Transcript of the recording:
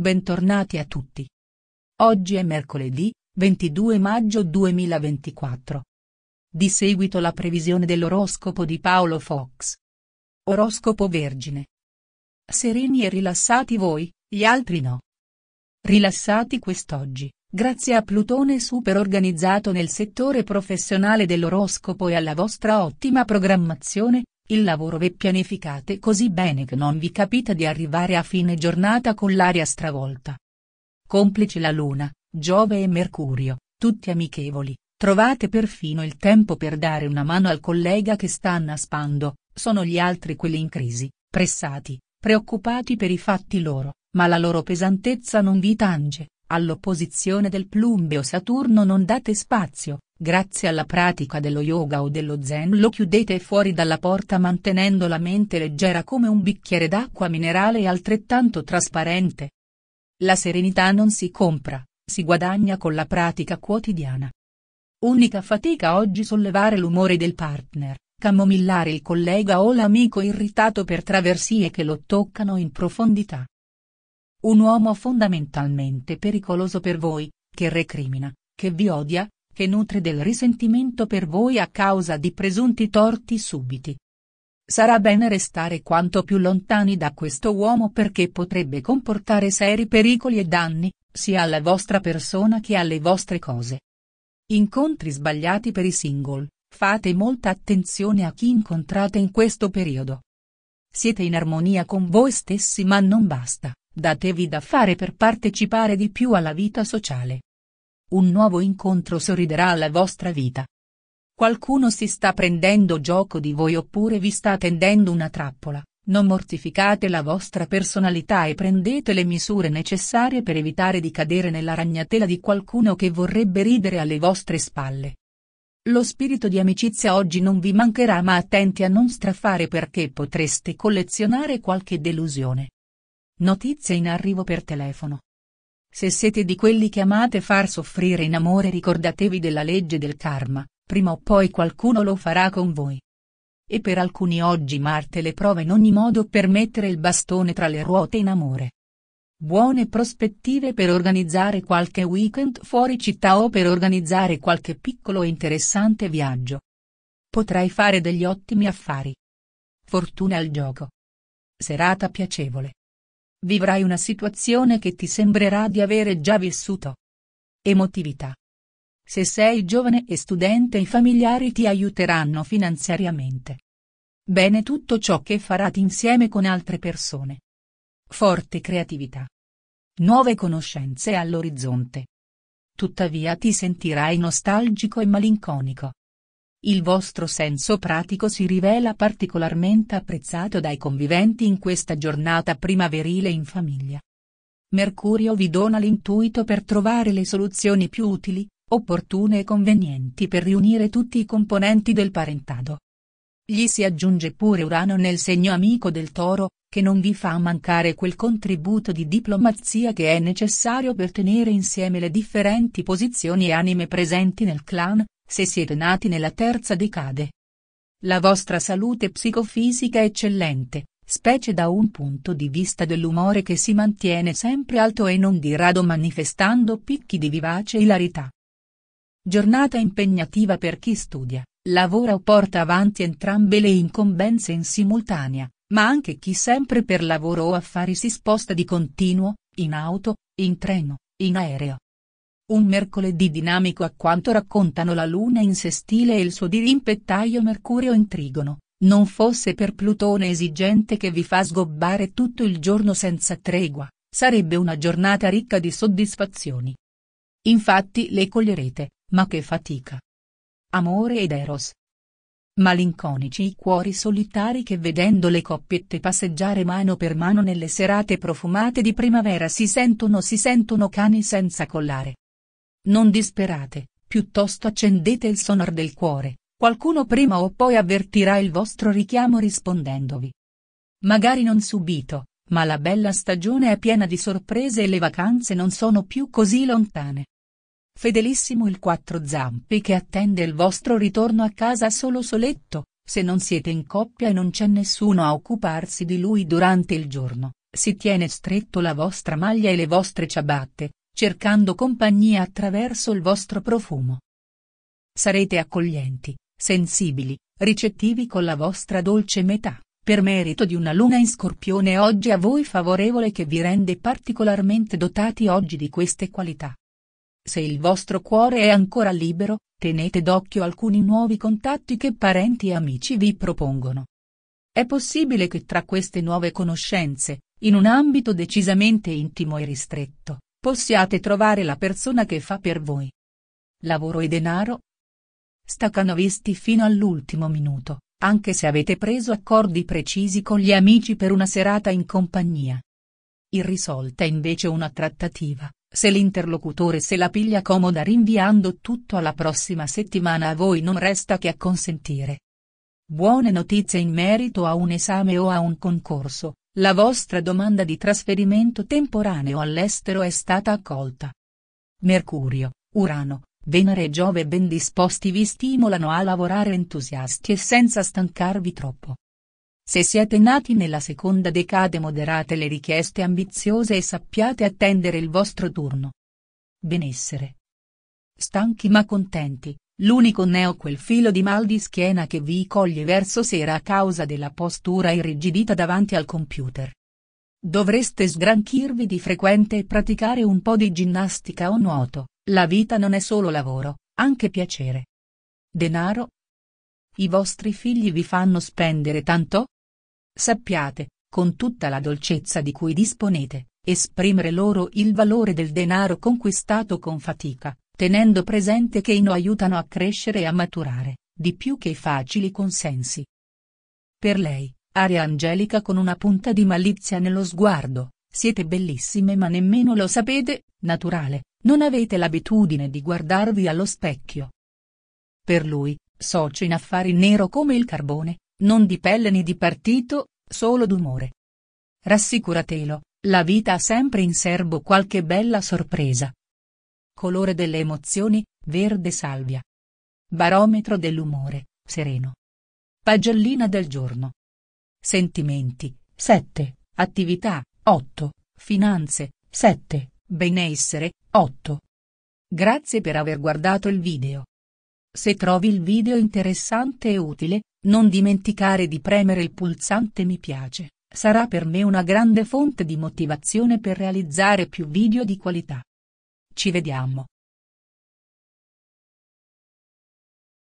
Bentornati a tutti. Oggi è mercoledì, 22 maggio 2024. Di seguito la previsione dell'oroscopo di Paolo Fox. Oroscopo Vergine. Sereni e rilassati voi, gli altri no. Rilassati quest'oggi, grazie a Plutone super organizzato nel settore professionale dell'oroscopo e alla vostra ottima programmazione, il lavoro ve pianificate così bene che non vi capita di arrivare a fine giornata con l'aria stravolta. Complici la Luna, Giove e Mercurio, tutti amichevoli, trovate perfino il tempo per dare una mano al collega che sta annaspando, sono gli altri quelli in crisi, pressati, preoccupati per i fatti loro, ma la loro pesantezza non vi tange, All'opposizione del plumbeo Saturno non date spazio, grazie alla pratica dello yoga o dello zen lo chiudete fuori dalla porta mantenendo la mente leggera come un bicchiere d'acqua minerale altrettanto trasparente. La serenità non si compra, si guadagna con la pratica quotidiana. Unica fatica oggi sollevare l'umore del partner, camomillare il collega o l'amico irritato per traversie che lo toccano in profondità. Un uomo fondamentalmente pericoloso per voi, che recrimina, che vi odia, che nutre del risentimento per voi a causa di presunti torti subiti. Sarà bene restare quanto più lontani da questo uomo perché potrebbe comportare seri pericoli e danni, sia alla vostra persona che alle vostre cose. Incontri sbagliati per i single, fate molta attenzione a chi incontrate in questo periodo. Siete in armonia con voi stessi ma non basta. Datevi da fare per partecipare di più alla vita sociale. Un nuovo incontro sorriderà alla vostra vita. Qualcuno si sta prendendo gioco di voi oppure vi sta tendendo una trappola, non mortificate la vostra personalità e prendete le misure necessarie per evitare di cadere nella ragnatela di qualcuno che vorrebbe ridere alle vostre spalle. Lo spirito di amicizia oggi non vi mancherà ma attenti a non strafare perché potreste collezionare qualche delusione. Notizie in arrivo per telefono. Se siete di quelli che amate far soffrire in amore ricordatevi della legge del karma, prima o poi qualcuno lo farà con voi. E per alcuni oggi Marte le prova in ogni modo per mettere il bastone tra le ruote in amore. Buone prospettive per organizzare qualche weekend fuori città o per organizzare qualche piccolo e interessante viaggio. Potrai fare degli ottimi affari. Fortuna al gioco. Serata piacevole. Vivrai una situazione che ti sembrerà di avere già vissuto. Emotività. Se sei giovane e studente i familiari ti aiuteranno finanziariamente. Bene tutto ciò che farati insieme con altre persone. Forte creatività. Nuove conoscenze all'orizzonte. Tuttavia ti sentirai nostalgico e malinconico. Il vostro senso pratico si rivela particolarmente apprezzato dai conviventi in questa giornata primaverile in famiglia. Mercurio vi dona l'intuito per trovare le soluzioni più utili, opportune e convenienti per riunire tutti i componenti del parentado. Gli si aggiunge pure Urano nel segno amico del toro, che non vi fa mancare quel contributo di diplomazia che è necessario per tenere insieme le differenti posizioni e anime presenti nel clan, se siete nati nella terza decade. La vostra salute psicofisica è eccellente, specie da un punto di vista dell'umore che si mantiene sempre alto e non di rado manifestando picchi di vivace ilarità. Giornata impegnativa per chi studia, lavora o porta avanti entrambe le incombenze in simultanea, ma anche chi sempre per lavoro o affari si sposta di continuo, in auto, in treno, in aereo, un mercoledì dinamico a quanto raccontano la Luna in sestile e il suo dirimpettaio Mercurio in trigono, non fosse per Plutone esigente che vi fa sgobbare tutto il giorno senza tregua, sarebbe una giornata ricca di soddisfazioni. Infatti le coglierete, ma che fatica. Amore ed Eros. Malinconici i cuori solitari che vedendo le coppiette passeggiare mano per mano nelle serate profumate di primavera si sentono si sentono cani senza collare. Non disperate, piuttosto accendete il sonar del cuore, qualcuno prima o poi avvertirà il vostro richiamo rispondendovi. Magari non subito, ma la bella stagione è piena di sorprese e le vacanze non sono più così lontane. Fedelissimo il quattro zampi che attende il vostro ritorno a casa solo soletto, se non siete in coppia e non c'è nessuno a occuparsi di lui durante il giorno, si tiene stretto la vostra maglia e le vostre ciabatte, cercando compagnia attraverso il vostro profumo. Sarete accoglienti, sensibili, ricettivi con la vostra dolce metà, per merito di una luna in scorpione oggi a voi favorevole che vi rende particolarmente dotati oggi di queste qualità. Se il vostro cuore è ancora libero, tenete d'occhio alcuni nuovi contatti che parenti e amici vi propongono. È possibile che tra queste nuove conoscenze, in un ambito decisamente intimo e ristretto, possiate trovare la persona che fa per voi. Lavoro e denaro? Staccano visti fino all'ultimo minuto, anche se avete preso accordi precisi con gli amici per una serata in compagnia. Irrisolta invece una trattativa, se l'interlocutore se la piglia comoda rinviando tutto alla prossima settimana a voi non resta che acconsentire. Buone notizie in merito a un esame o a un concorso, la vostra domanda di trasferimento temporaneo all'estero è stata accolta. Mercurio, Urano, Venere e Giove ben disposti vi stimolano a lavorare entusiasti e senza stancarvi troppo. Se siete nati nella seconda decade moderate le richieste ambiziose e sappiate attendere il vostro turno. Benessere. Stanchi ma contenti, L'unico neo quel filo di mal di schiena che vi coglie verso sera a causa della postura irrigidita davanti al computer. Dovreste sgranchirvi di frequente e praticare un po' di ginnastica o nuoto, la vita non è solo lavoro, anche piacere. Denaro? I vostri figli vi fanno spendere tanto? Sappiate, con tutta la dolcezza di cui disponete, esprimere loro il valore del denaro conquistato con fatica, tenendo presente che i no aiutano a crescere e a maturare, di più che i facili consensi. Per lei, aria angelica con una punta di malizia nello sguardo, siete bellissime ma nemmeno lo sapete, naturale, non avete l'abitudine di guardarvi allo specchio. Per lui, socio in affari nero come il carbone, non di pelle né di partito, solo d'umore. Rassicuratelo, la vita ha sempre in serbo qualche bella sorpresa, colore delle emozioni, verde salvia. Barometro dell'umore, sereno. Pagellina del giorno. Sentimenti, 7, attività, 8, finanze, 7, benessere, 8. Grazie per aver guardato il video. Se trovi il video interessante e utile, non dimenticare di premere il pulsante mi piace, sarà per me una grande fonte di motivazione per realizzare più video di qualità. Ci vediamo.